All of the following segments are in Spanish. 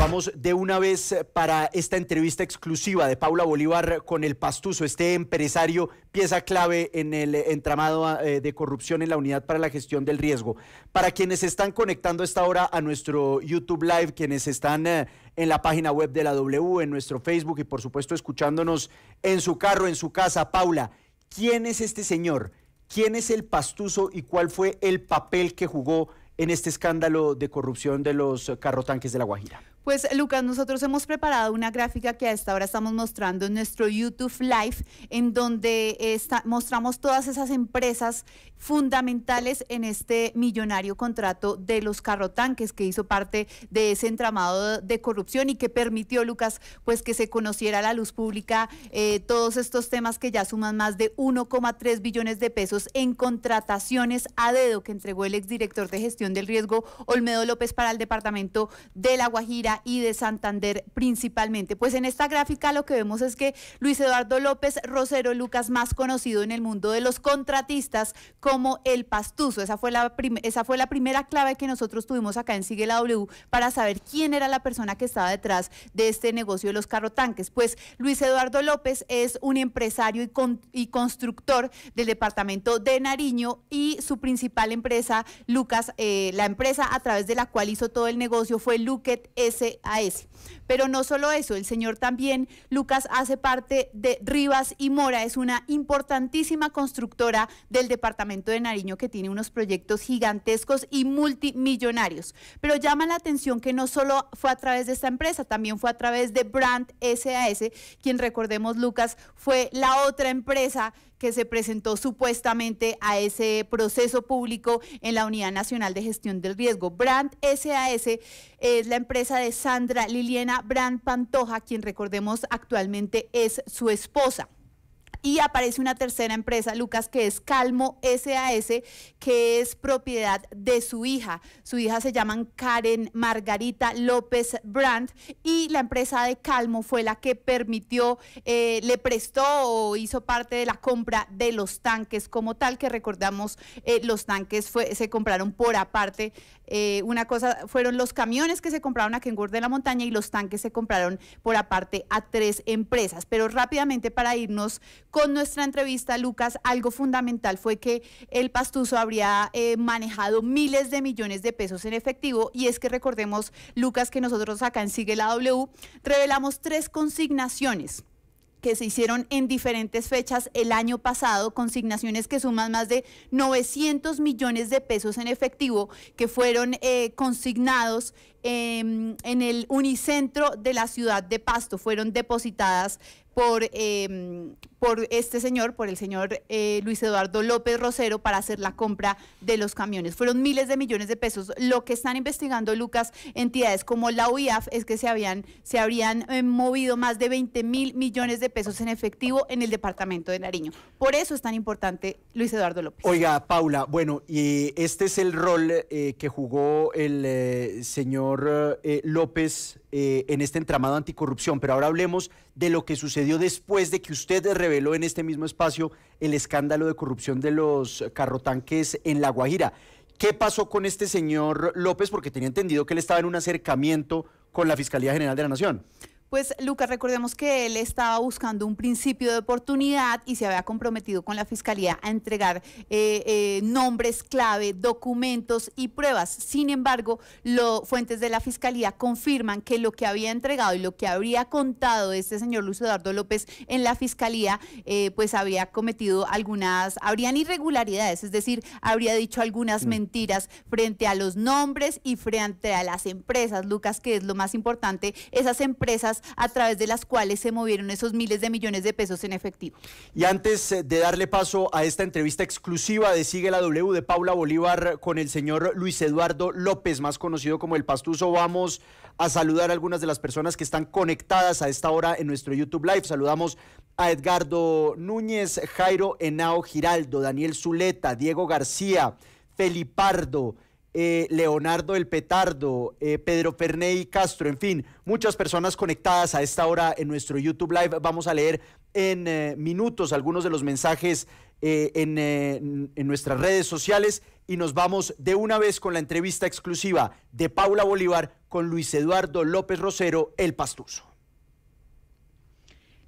Vamos de una vez eh, para esta entrevista exclusiva de Paula Bolívar con el Pastuso, este empresario pieza clave en el entramado eh, de corrupción en la Unidad para la Gestión del Riesgo. Para quienes están conectando esta hora a nuestro YouTube Live, quienes están eh, en la página web de la W, en nuestro Facebook y por supuesto escuchándonos en su carro, en su casa, Paula, ¿quién es este señor? ¿Quién es el Pastuso y cuál fue el papel que jugó en este escándalo de corrupción de los carrotanques de La Guajira? Pues Lucas, nosotros hemos preparado una gráfica que a esta hora estamos mostrando en nuestro YouTube Live, en donde mostramos todas esas empresas fundamentales en este millonario contrato de los carrotanques que hizo parte de ese entramado de corrupción y que permitió, Lucas, pues que se conociera a la luz pública eh, todos estos temas que ya suman más de 1,3 billones de pesos en contrataciones a dedo que entregó el exdirector de gestión del riesgo Olmedo López para el departamento de La Guajira y de Santander principalmente. Pues en esta gráfica lo que vemos es que Luis Eduardo López Rosero Lucas, más conocido en el mundo de los contratistas como el pastuso, esa fue la, esa fue la primera clave que nosotros tuvimos acá en Sigue la W para saber quién era la persona que estaba detrás de este negocio de los carrotanques. Pues Luis Eduardo López es un empresario y, constructor del departamento de Nariño y su principal empresa, Lucas, eh, la empresa a través de la cual hizo todo el negocio fue Luquet S a Pero no solo eso, el señor también, Lucas, hace parte de Rivas y Mora, es una importantísima constructora del departamento de Nariño que tiene unos proyectos gigantescos y multimillonarios. Pero llama la atención que no solo fue a través de esta empresa, también fue a través de Brand SAS, quien recordemos, Lucas, fue la otra empresa que se presentó supuestamente a ese proceso público en la Unidad Nacional de Gestión del Riesgo. Brand SAS es la empresa de Sandra Liliana Brand Pantoja, quien recordemos actualmente es su esposa. Y aparece una tercera empresa, Lucas, que es Calmo SAS, que es propiedad de su hija. Su hija se llama Karen Margarita López Brandt y la empresa de Calmo fue la que permitió, eh, le prestó o hizo parte de la compra de los tanques como tal, que recordamos eh, los tanques se compraron por aparte eh, una cosa fueron los camiones que se compraron a Kenwood de la montaña y los tanques se compraron por aparte a tres empresas. Pero rápidamente para irnos con nuestra entrevista, Lucas, algo fundamental fue que el Pastuso habría eh, manejado miles de millones de pesos en efectivo y es que recordemos, Lucas, que nosotros acá en Sigue la W revelamos tres consignaciones que se hicieron en diferentes fechas el año pasado, consignaciones que suman más de 900 millones de pesos en efectivo que fueron eh, consignados em, en el unicentro de la ciudad de Pasto, fueron depositadas por, em, por este señor, por el señor eh, Luis Eduardo López Rosero, para hacer la compra de los camiones. Fueron miles de millones de pesos. Lo que están investigando, Lucas, entidades como la UIAF es que se, habían, se habrían eh, movido más de 20 mil millones de pesos en efectivo en el departamento de Nariño. Por eso es tan importante Luis Eduardo López. Oiga, Paula, bueno, y este es el rol eh, que jugó el señor López en este entramado anticorrupción, pero ahora hablemos de lo que sucedió después de que usted reveló en este mismo espacio el escándalo de corrupción de los carrotanques en La Guajira. ¿Qué pasó con este señor López? Porque tenía entendido que él estaba en un acercamiento con la Fiscalía General de la Nación. Pues Lucas, recordemos que él estaba buscando un principio de oportunidad y se había comprometido con la Fiscalía a entregar eh, eh, nombres clave, documentos y pruebas. Sin embargo, lo, fuentes de la Fiscalía confirman que lo que había entregado y lo que habría contado este señor Luis Eduardo López en la Fiscalía, eh, pues había cometido algunas, habrían irregularidades, es decir, habría dicho algunas mm. mentiras frente a los nombres y frente a las empresas, Lucas, que es lo más importante, esas empresas a través de las cuales se movieron esos miles de millones de pesos en efectivo. Y antes eh, de darle paso a esta entrevista exclusiva de Sigue la W de Paula Bolívar con el señor Luis Eduardo López, más conocido como el Pastuso, vamos a saludar a algunas de las personas que están conectadas a esta hora en nuestro YouTube Live. Saludamos a Edgardo Núñez, Jairo Henao Giraldo, Daniel Zuleta, Diego García, Felipardo, eh, Leonardo el Petardo, eh, Pedro Ferney Castro, en fin, muchas personas conectadas a esta hora en nuestro YouTube Live. Vamos a leer en eh, minutos algunos de los mensajes en, en nuestras redes sociales y nos vamos de una vez con la entrevista exclusiva de Paula Bolívar con Luis Eduardo López Rosero, El Pastuso.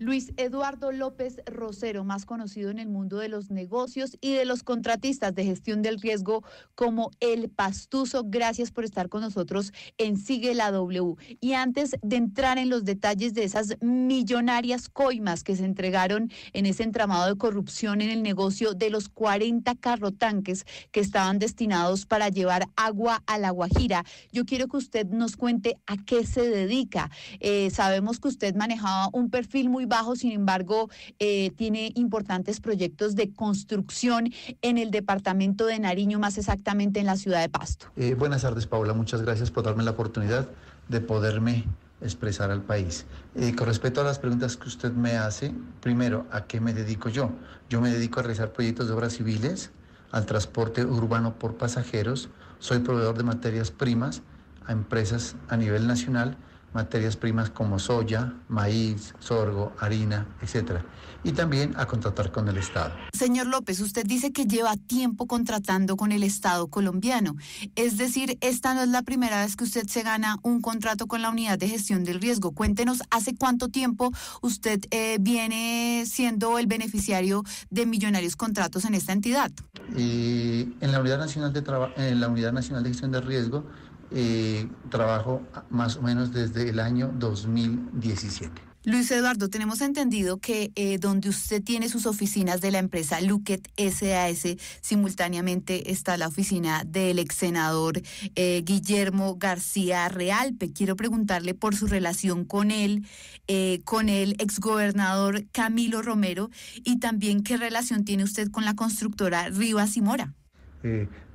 Luis Eduardo López Rosero, más conocido en el mundo de los negocios y de los contratistas de gestión del riesgo como El Pastuso. Gracias por estar con nosotros en Sigue la W. Y antes de entrar en los detalles de esas millonarias coimas que se entregaron en ese entramado de corrupción en el negocio de los 40 carrotanques que estaban destinados para llevar agua a la Guajira, yo quiero que usted nos cuente a qué se dedica. Eh, sabemos que usted manejaba un perfil muy sin embargo, eh, tiene importantes proyectos de construcción en el departamento de Nariño, más exactamente en la ciudad de Pasto. Eh, buenas tardes, Paula. Muchas gracias por darme la oportunidad de poderme expresar al país. Eh, con respecto a las preguntas que usted me hace, primero, ¿a qué me dedico yo? Yo me dedico a realizar proyectos de obras civiles, al transporte urbano por pasajeros, soy proveedor de materias primas a empresas a nivel nacional materias primas como soya, maíz, sorgo, harina, etc. Y también a contratar con el Estado. Señor López, usted dice que lleva tiempo contratando con el Estado colombiano. Es decir, esta no es la primera vez que usted se gana un contrato con la unidad de gestión del riesgo. Cuéntenos, ¿hace cuánto tiempo usted eh, viene siendo el beneficiario de millonarios contratos en esta entidad? Y en la Unidad Nacional de, en la unidad Nacional de Gestión del Riesgo eh, trabajo más o menos desde el año 2017. Luis Eduardo, tenemos entendido que eh, donde usted tiene sus oficinas de la empresa Luquet SAS, simultáneamente está la oficina del ex senador eh, Guillermo García Realpe. Quiero preguntarle por su relación con él, eh, con el exgobernador Camilo Romero y también qué relación tiene usted con la constructora Rivas y Mora.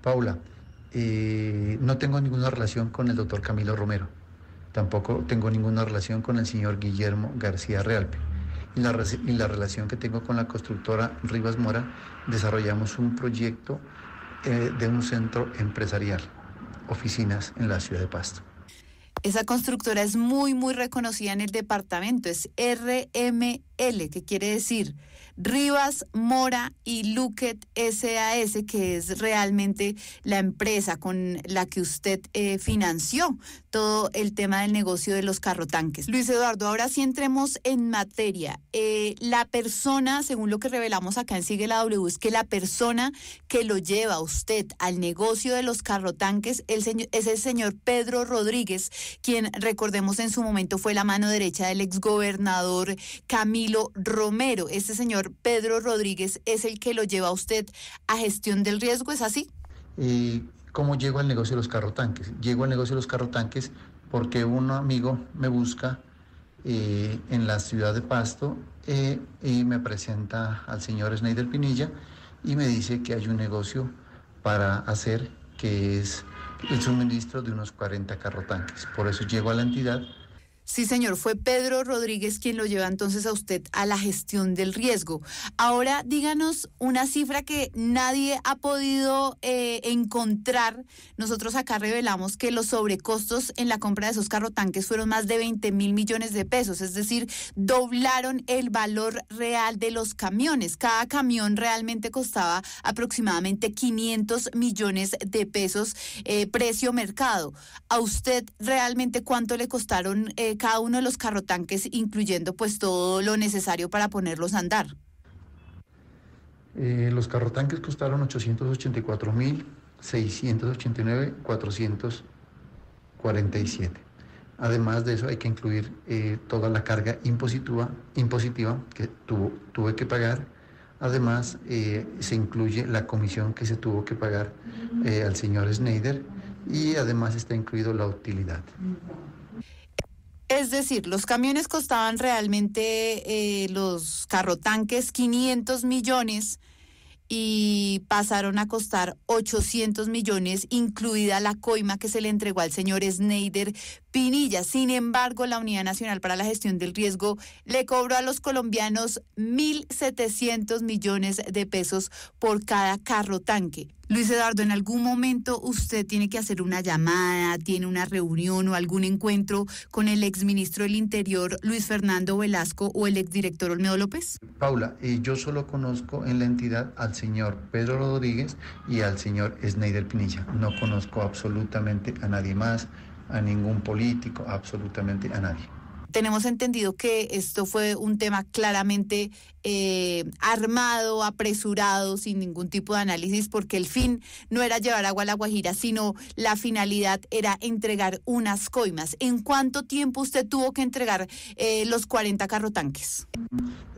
Paula, no tengo ninguna relación con el doctor Camilo Romero, tampoco tengo ninguna relación con el señor Guillermo García Realpe. Y la, relación que tengo con la constructora Rivas Mora, desarrollamos un proyecto eh, de un centro empresarial, oficinas en la ciudad de Pasto. Esa constructora es muy, muy reconocida en el departamento, es RML, ¿qué quiere decir Rivas, Mora y Luquet SAS, que es realmente la empresa con la que usted eh, financió todo el tema del negocio de los carrotanques. Luis Eduardo, ahora sí entremos en materia. Eh, la persona, según lo que revelamos acá en Sigue la W, es que la persona que lo lleva usted al negocio de los carrotanques el es el señor Pedro Rodríguez, quien recordemos en su momento fue la mano derecha del exgobernador Camilo Romero. Este señor Pedro Rodríguez es el que lo lleva a usted a gestión del riesgo, ¿es así? ¿Y eh, cómo llego al negocio de los carrotanques? Llego al negocio de los carrotanques porque un amigo me busca eh, en la ciudad de Pasto eh, y me presenta al señor Schneider Pinilla y me dice que hay un negocio para hacer que es el suministro de unos 40 carrotanques. Por eso llego a la entidad Sí, señor, fue Pedro Rodríguez quien lo lleva entonces a usted a la gestión del riesgo. Ahora díganos una cifra que nadie ha podido eh, encontrar. Nosotros acá revelamos que los sobrecostos en la compra de esos tanques fueron más de 20 mil millones de pesos, es decir, doblaron el valor real de los camiones. Cada camión realmente costaba aproximadamente 500 millones de pesos eh, precio mercado. ¿A usted realmente cuánto le costaron? Eh, cada uno de los carrotanques, incluyendo pues todo lo necesario para ponerlos a andar? Eh, los carrotanques costaron 884.689.447. Además de eso hay que incluir eh, toda la carga impositiva, impositiva que tuvo, tuve que pagar. Además eh, se incluye la comisión que se tuvo que pagar al señor Schneider y además está incluido la utilidad. Es decir, los camiones costaban realmente eh, los carrotanques 500 millones y pasaron a costar 800 millones, incluida la coima que se le entregó al señor Schneider Pinilla. Sin embargo, la Unidad Nacional para la Gestión del Riesgo le cobró a los colombianos 1.700 millones de pesos por cada carro tanque. Luis Eduardo, en algún momento usted tiene que hacer una llamada, tiene una reunión o algún encuentro con el exministro del Interior, Luis Fernando Velasco, o el exdirector Olmedo López. Paula, yo solo conozco en la entidad al señor Pedro Rodríguez y al señor Sneider Pinilla. No conozco absolutamente a nadie más a ningún político, absolutamente a nadie. Tenemos entendido que esto fue un tema claramente eh, armado, apresurado, sin ningún tipo de análisis, porque el fin no era llevar agua a la Guajira, sino la finalidad era entregar unas coimas. ¿En cuánto tiempo usted tuvo que entregar eh, los 40 tanques?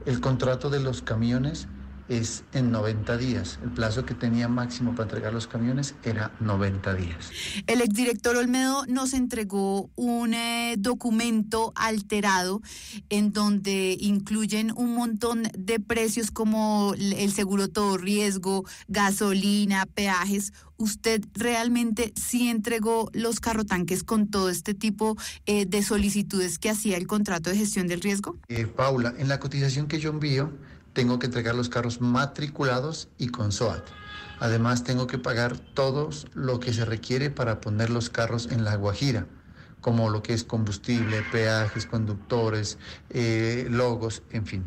El contrato de los camiones es en 90 días. El plazo que tenía máximo para entregar los camiones era 90 días. El exdirector Olmedo nos entregó un eh, documento alterado en donde incluyen un montón de precios como el seguro todo riesgo, gasolina, peajes. ¿Usted realmente sí entregó los carro tanques con todo este tipo eh, de solicitudes que hacía el contrato de gestión del riesgo? Eh, Paula, en la cotización que yo envío, tengo que entregar los carros matriculados y con SOAT. Además, tengo que pagar todo lo que se requiere para poner los carros en La Guajira, como lo que es combustible, peajes, conductores, eh, logos, en fin.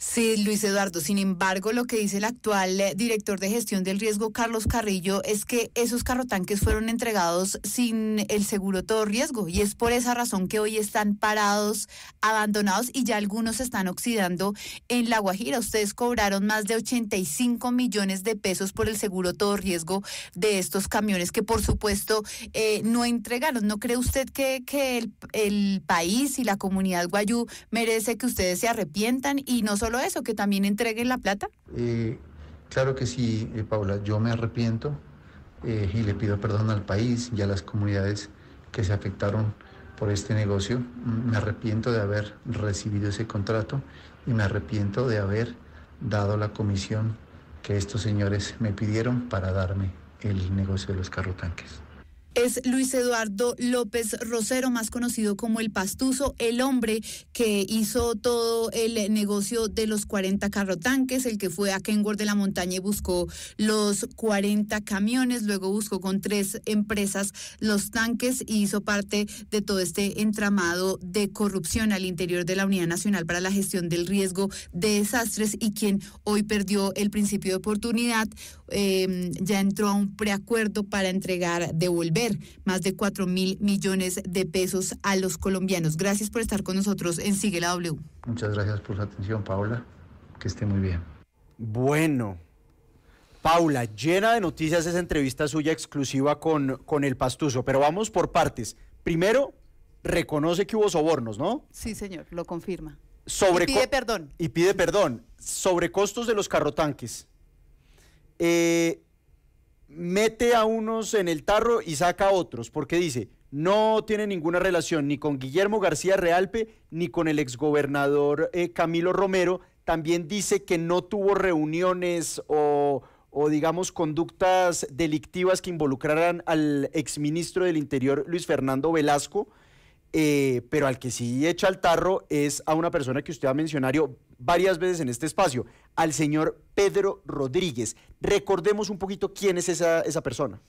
Sí, Luis Eduardo. Sin embargo, lo que dice el actual eh, director de gestión del riesgo, Carlos Carrillo, es que esos carrotanques fueron entregados sin el seguro todo riesgo y es por esa razón que hoy están parados, abandonados y ya algunos están oxidando en La Guajira. Ustedes cobraron más de 85 millones de pesos por el seguro todo riesgo de estos camiones que por supuesto eh, no entregaron. ¿No cree usted que, el, país y la comunidad guayú merece que ustedes se arrepientan y no solo solo eso, que también entreguen la plata? Eh, claro que sí, eh, Paula, yo me arrepiento eh, y le pido perdón al país y a las comunidades que se afectaron por este negocio. Mm, me arrepiento de haber recibido ese contrato y me arrepiento de haber dado la comisión que estos señores me pidieron para darme el negocio de los carro tanques es Luis Eduardo López Rosero, más conocido como el Pastuso, el hombre que hizo todo el negocio de los 40 carrotanques, el que fue a Kenworth de la montaña y buscó los 40 camiones, luego buscó con tres empresas los tanques y hizo parte de todo este entramado de corrupción al interior de la Unidad Nacional para la Gestión del Riesgo de Desastres y quien hoy perdió el principio de oportunidad, eh, ya entró a un preacuerdo para entregar, devolver más de 4 mil millones de pesos a los colombianos. Gracias por estar con nosotros en Sigue la W. Muchas gracias por su atención, Paula. Que esté muy bien. Bueno, Paula, llena de noticias esa entrevista suya exclusiva con, con el Pastuso, pero vamos por partes. Primero, reconoce que hubo sobornos, ¿no? Sí, señor, lo confirma. Sobre pide perdón. Y pide perdón. Sobre costos de los carrotanques. Eh, mete a unos en el tarro y saca a otros, porque dice, no tiene ninguna relación ni con Guillermo García Realpe ni con el exgobernador eh, Camilo Romero. También dice que no tuvo reuniones o, digamos, conductas delictivas que involucraran al exministro del Interior, Luis Fernando Velasco. Eh, pero al que sí echa el tarro es a una persona que usted ha mencionado varias veces en este espacio, al señor Pedro Rodríguez. Recordemos un poquito quién es esa, persona.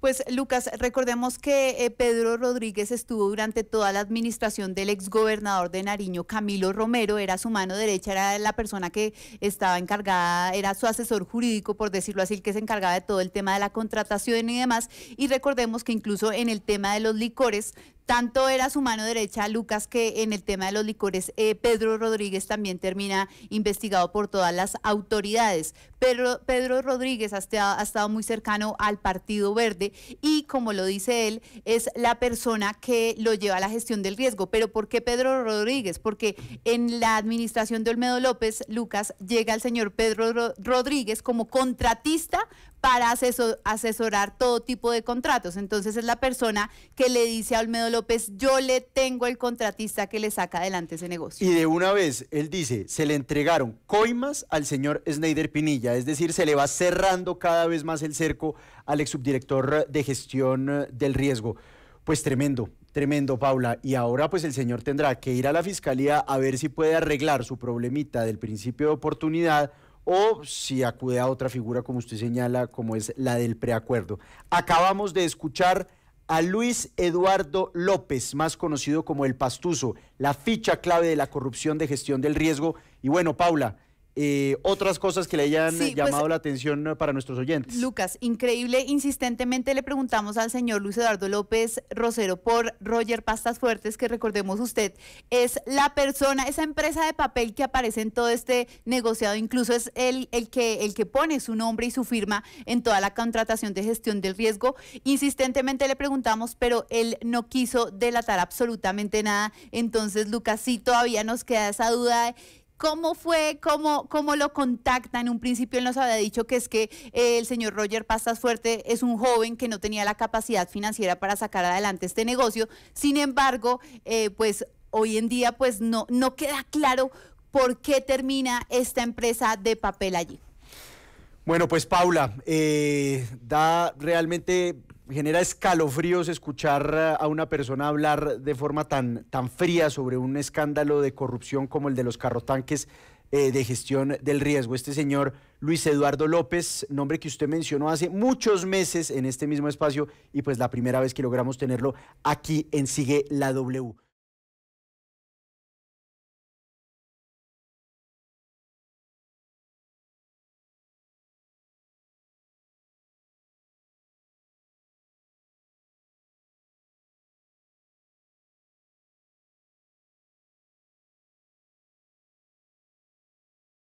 Pues Lucas, recordemos que eh, Pedro Rodríguez estuvo durante toda la administración del exgobernador de Nariño, Camilo Romero, era su mano derecha, era la persona que estaba encargada, era su asesor jurídico, por decirlo así, el que se encargaba de todo el tema de la contratación y demás. Y recordemos que incluso en el tema de los licores tanto era su mano derecha, Lucas, que en el tema de los licores, eh, Pedro Rodríguez también termina investigado por todas las autoridades. Pero Pedro Rodríguez ha estado, ha estado muy cercano al Partido Verde y, como lo dice él, es la persona que lo lleva a la gestión del riesgo. Pero ¿por qué Pedro Rodríguez? Porque en la administración de Olmedo López, Lucas, llega al señor Pedro Rodríguez como contratista para asesorar todo tipo de contratos. Entonces es la persona que le dice a Olmedo López, yo le tengo el contratista que le saca adelante ese negocio. Y de una vez, él dice, se le entregaron coimas al señor Snyder Pinilla, es decir, se le va cerrando cada vez más el cerco al ex subdirector de gestión eh, del riesgo. Pues tremendo, Tremendo, Paula. Y ahora pues el señor tendrá que ir a la fiscalía a ver si puede arreglar su problemita del principio de oportunidad o si acude a otra figura, como usted señala, como es la del preacuerdo. Acabamos de escuchar a Luis Eduardo López, más conocido como el Pastuso, la ficha clave de la corrupción de gestión del riesgo. Y bueno, Paula, eh, otras cosas que le hayan pues, llamado la atención eh, para nuestros oyentes. Lucas, increíble, insistentemente le preguntamos al señor Luis Eduardo López Rosero por Roger Pastas Fuertes, que recordemos usted, es la persona, esa empresa de papel que aparece en todo este negociado, incluso es el, el, que, el que pone su nombre y su firma en toda la contratación de gestión del riesgo. Insistentemente le preguntamos, pero él no quiso delatar absolutamente nada. Entonces, Lucas, sí, todavía nos queda esa duda. De, ¿Cómo fue, cómo, cómo lo contactan? En un principio él nos había dicho que es que eh, el señor Roger Pastas Fuerte es un joven que no tenía la capacidad financiera para sacar adelante este negocio. Sin embargo, eh, pues hoy en día pues no, no queda claro por qué termina esta empresa de papel allí. Bueno, pues Paula, eh, da realmente genera escalofríos escuchar a una persona hablar de forma tan, tan fría sobre un escándalo de corrupción como el de los carrotanques eh, de gestión del riesgo. Este señor Luis Eduardo López, nombre que usted mencionó hace muchos meses en este mismo espacio y pues la primera vez que logramos tenerlo aquí en Sigue la W.